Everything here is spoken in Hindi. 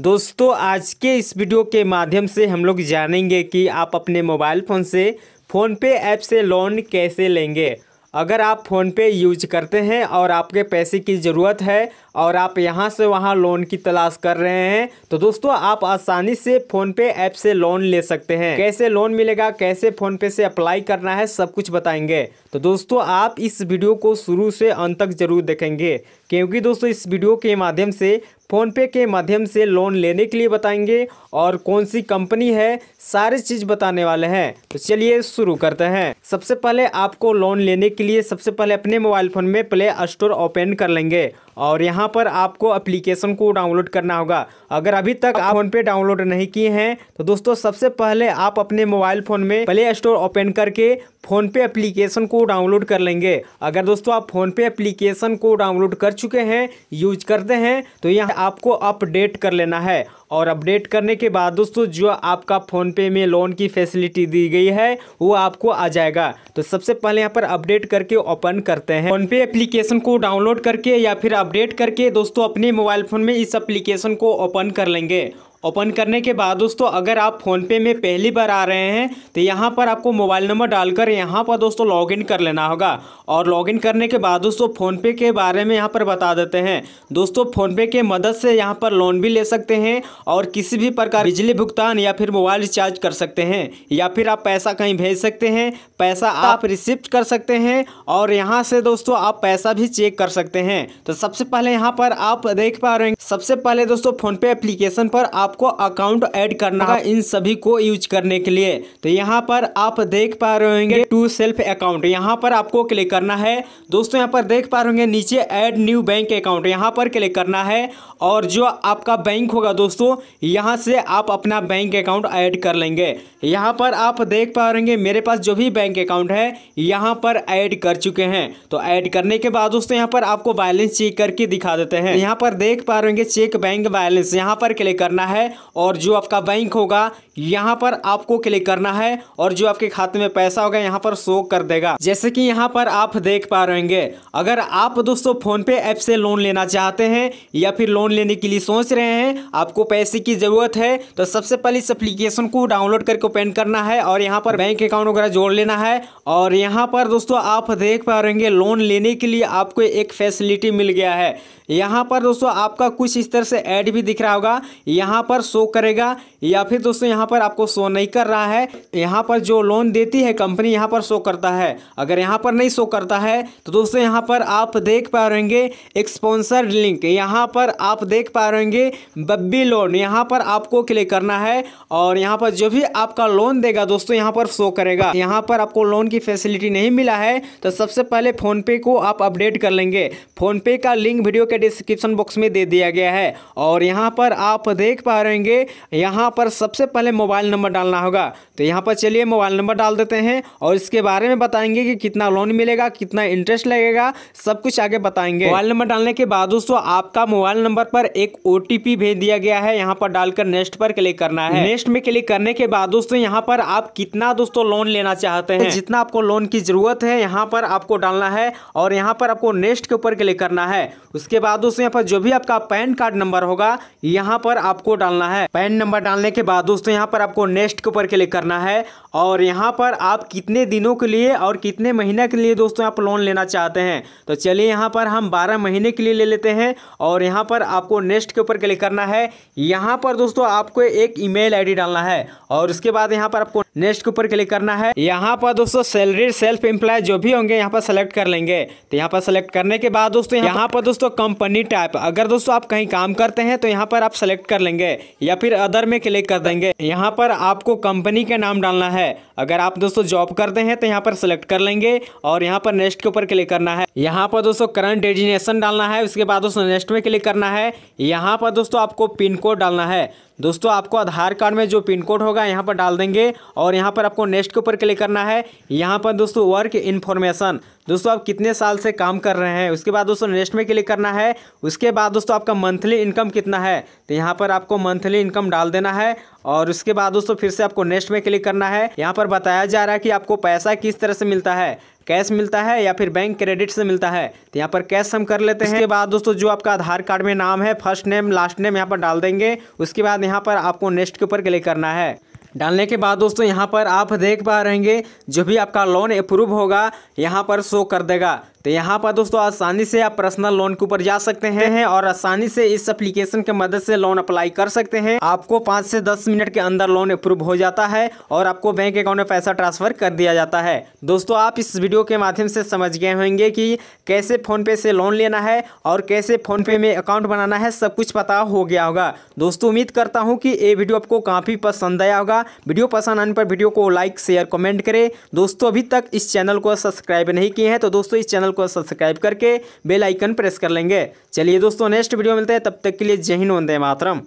दोस्तों आज के इस वीडियो के माध्यम से हम लोग जानेंगे कि आप अपने मोबाइल फ़ोन से फ़ोनपे ऐप से लोन कैसे लेंगे अगर आप फ़ोनपे यूज करते हैं और आपके पैसे की ज़रूरत है और आप यहां से वहां लोन की तलाश कर रहे हैं तो दोस्तों आप आसानी से फ़ोनपे ऐप से लोन ले सकते हैं कैसे लोन मिलेगा कैसे फ़ोनपे से अप्लाई करना है सब कुछ बताएंगे तो दोस्तों आप इस वीडियो को शुरू से अंत तक ज़रूर देखेंगे क्योंकि दोस्तों इस वीडियो के माध्यम से फ़ोनपे के माध्यम से लोन लेने के लिए बताएंगे और कौन सी कंपनी है सारी चीज़ बताने वाले हैं तो चलिए शुरू करते हैं सबसे पहले आपको लोन लेने के लिए सबसे पहले अपने मोबाइल फ़ोन में प्ले स्टोर ओपन कर लेंगे और यहाँ पर आपको अप्लीकेशन को डाउनलोड करना होगा अगर अभी तक आप फोन पे डाउनलोड नहीं किए हैं तो दोस्तों सबसे पहले आप अपने मोबाइल फ़ोन में प्ले स्टोर ओपन करके फ़ोन पे एप्लीकेशन को डाउनलोड कर लेंगे अगर दोस्तों आप फ़ोन पे एप्लीकेशन को डाउनलोड कर चुके हैं यूज करते हैं तो यह आपको अपडेट कर लेना है और अपडेट करने के बाद दोस्तों जो आपका फ़ोनपे में लोन की फैसिलिटी दी गई है वो आपको आ जाएगा तो सबसे पहले यहाँ पर अपडेट करके ओपन करते हैं फ़ोनपे एप्लीकेशन को डाउनलोड करके या फिर अपडेट करके दोस्तों अपने मोबाइल फ़ोन में इस एप्लीकेशन को ओपन कर लेंगे ओपन करने के बाद दोस्तों अगर आप फ़ोनपे में पहली बार आ रहे हैं तो यहाँ पर आपको मोबाइल नंबर डालकर यहाँ पर दोस्तों लॉगिन कर लेना होगा और लॉगिन करने के बाद दोस्तों फ़ोनपे के बारे में यहाँ पर बता देते हैं दोस्तों फ़ोनपे के मदद से यहाँ पर लोन भी ले सकते हैं और किसी भी प्रकार बिजली भुगतान या फिर मोबाइल रिचार्ज कर सकते हैं या फिर आप पैसा कहीं भेज सकते हैं पैसा आप रिसिप्ट कर सकते हैं और यहाँ से दोस्तों आप पैसा भी चेक कर सकते हैं तो सबसे पहले यहाँ पर आप देख पा रहे हैं सबसे पहले दोस्तों फ़ोनपे एप्लीकेशन पर आप आपको अकाउंट ऐड करना होगा इन सभी को यूज करने के लिए तो यहाँ पर आप देख पा रहे होंगे टू सेल्फ अकाउंट यहाँ पर आपको क्लिक करना है दोस्तों यहाँ पर देख पा रहे होंगे नीचे ऐड न्यू बैंक अकाउंट यहाँ पर क्लिक करना है और जो आपका बैंक होगा दोस्तों यहाँ से आप अपना बैंक अकाउंट ऐड कर लेंगे यहाँ पर आप देख पा रहे मेरे पास जो भी बैंक अकाउंट है यहाँ पर ऐड कर चुके हैं तो ऐड करने के बाद दोस्तों यहाँ पर आपको बैलेंस चेक करके दिखा देते हैं यहाँ पर देख पा रहे चेक बैंक बैलेंस यहाँ पर क्लिक करना है है और जो आपका बैंक होगा यहाँ पर आपको क्लिक करना है और जो आपके खाते में पैसा होगा यहाँ पर शो कर देगा जैसे कि यहाँ पर आप देख पा रहेंगे अगर आप दोस्तों फोन पे ऐप से लोन लेना चाहते हैं या फिर लोन लेने के लिए सोच रहे हैं आपको पैसे की ज़रूरत है तो सबसे पहले इस एप्लीकेशन को डाउनलोड करके ओपन करना है और यहाँ पर बैंक अकाउंट वगैरह जोड़ लेना है और यहाँ पर दोस्तों आप देख पा रहेंगे लोन लेने के लिए आपको एक फैसिलिटी मिल गया है यहाँ पर दोस्तों आपका कुछ इस तरह से एड भी दिख रहा होगा यहाँ पर शो करेगा या फिर दोस्तों यहाँ यहाँ पर आपको शो नहीं कर रहा है यहाँ पर जो लोन देती है कंपनी यहाँ पर शो करता है अगर यहाँ पर नहीं शो करता है तो दोस्तों यहाँ पर आप देख पा रहेंगे एक स्पॉन्सर लिंक यहाँ पर आप देख पा रहेंगे बब्बी लोन यहाँ पर आपको क्लिक करना है और यहाँ पर जो भी आपका लोन देगा दोस्तों यहाँ पर शो करेगा यहाँ पर आपको लोन की फैसिलिटी नहीं मिला है तो सबसे पहले फ़ोनपे को आप अपडेट कर लेंगे फ़ोनपे का लिंक वीडियो के डिस्क्रिप्शन बॉक्स में दे दिया गया है और यहाँ पर आप देख पा रहेंगे यहाँ पर सबसे पहले मोबाइल नंबर डालना होगा तो यहाँ पर चलिए मोबाइल नंबर डाल देते हैं और इसके बारे में बताएंगे कि कितना लोन मिलेगा कितना इंटरेस्ट लगेगा सब कुछ आगे बताएंगे मोबाइल नंबर डालने के बाद दोस्तों आपका मोबाइल नंबर पर एक ओ भेज दिया गया है यहाँ पर डालकर नेक्स्ट पर क्लिक करना है नेक्स्ट में क्लिक करने के बाद दोस्तों यहाँ पर आप कितना दोस्तों लोन लेना चाहते हैं जितना आपको लोन की जरूरत है यहाँ पर आपको डालना है और यहाँ पर आपको नेक्स्ट के ऊपर क्लिक करना है उसके बाद दोस्तों यहाँ पर जो भी आपका पैन कार्ड नंबर होगा यहाँ पर आपको डालना है पैन नंबर डालने के बाद दोस्तों यहाँ यहाँ पर आपको नेक्स्ट के ऊपर क्लिक करना है और यहाँ पर आप कितने दिनों के लिए और कितने महीने के लिए दोस्तों आप लोन लेना चाहते हैं तो चलिए यहाँ पर हम बारह महीने के लिए ले लेते हैं और यहाँ पर आपको नेक्स्ट के ऊपर क्लिक करना है यहाँ पर दोस्तों आपको एक ईमेल आईडी डालना है और उसके बाद यहाँ पर आपको नेक्स्ट के ऊपर क्लिक करना है यहाँ पर दोस्तों सैलरी सेल्फ एम्प्लॉय जो भी होंगे यहाँ पर सेलेक्ट कर लेंगे तो यहाँ पर सेलेक्ट करने के बाद दोस्तों यहाँ पर दोस्तों कंपनी टाइप अगर दोस्तों आप कहीं काम करते हैं तो यहाँ पर आप सेलेक्ट कर लेंगे या फिर अदर में क्लिक कर देंगे यहाँ पर आपको कंपनी का नाम डालना है अगर आप दोस्तों जॉब करते हैं तो यहाँ पर सेलेक्ट कर लेंगे और यहाँ पर नेक्स्ट के ऊपर क्लिक करना है यहाँ पर दोस्तों करंट डेजिनेशन डालना है उसके बाद दोस्तों नेक्स्ट में क्लिक करना है यहाँ पर दोस्तों आपको पिन कोड डालना है दोस्तों आपको आधार कार्ड में जो पिन कोड होगा यहाँ पर डाल देंगे और यहाँ पर आपको नेक्स्ट के ऊपर क्लिक करना है यहाँ पर दोस्तों वर्क इन्फॉर्मेशन दोस्तों आप कितने साल से काम कर रहे हैं उसके बाद दोस्तों नेक्स्ट में क्लिक करना है उसके बाद दोस्तों आपका मंथली इनकम कितना है तो यहाँ पर आपको मंथली इनकम डाल देना है और उसके बाद दोस्तों फिर से आपको नेक्स्ट में क्लिक करना है यहाँ पर बताया जा रहा है कि आपको पैसा किस तरह से मिलता है कैश मिलता है या फिर बैंक क्रेडिट से मिलता है तो यहाँ पर कैश हम कर लेते हैं इसके बाद दोस्तों जो आपका आधार कार्ड में नाम है फर्स्ट नेम लास्ट नेम यहाँ पर डाल देंगे उसके बाद यहाँ पर आपको नेक्स्ट के ऊपर क्लिक करना है डालने के बाद दोस्तों यहाँ पर आप देख पा रहेंगे जो भी आपका लोन अप्रूव होगा यहाँ पर शो कर देगा तो यहाँ पर दोस्तों आसानी से आप पर्सनल लोन के ऊपर जा सकते हैं और आसानी से इस एप्लीकेशन के मदद से लोन अप्लाई कर सकते हैं आपको पाँच से दस मिनट के अंदर लोन अप्रूव हो जाता है और आपको बैंक अकाउंट में पैसा ट्रांसफर कर दिया जाता है दोस्तों आप इस वीडियो के माध्यम से समझ गए होंगे कि कैसे फ़ोनपे से लोन लेना है और कैसे फ़ोनपे में अकाउंट बनाना है सब कुछ पता हो गया होगा दोस्तों उम्मीद करता हूँ कि ये वीडियो आपको काफ़ी पसंद आया होगा वीडियो पसंद आने पर वीडियो को लाइक शेयर कमेंट करें दोस्तों अभी तक इस चैनल को सब्सक्राइब नहीं किए हैं तो दोस्तों इस चैनल चैनल को सब्सक्राइब करके बेल आइकन प्रेस कर लेंगे चलिए दोस्तों नेक्स्ट वीडियो मिलते हैं तब तक के लिए जय हिंद वंदे मातरम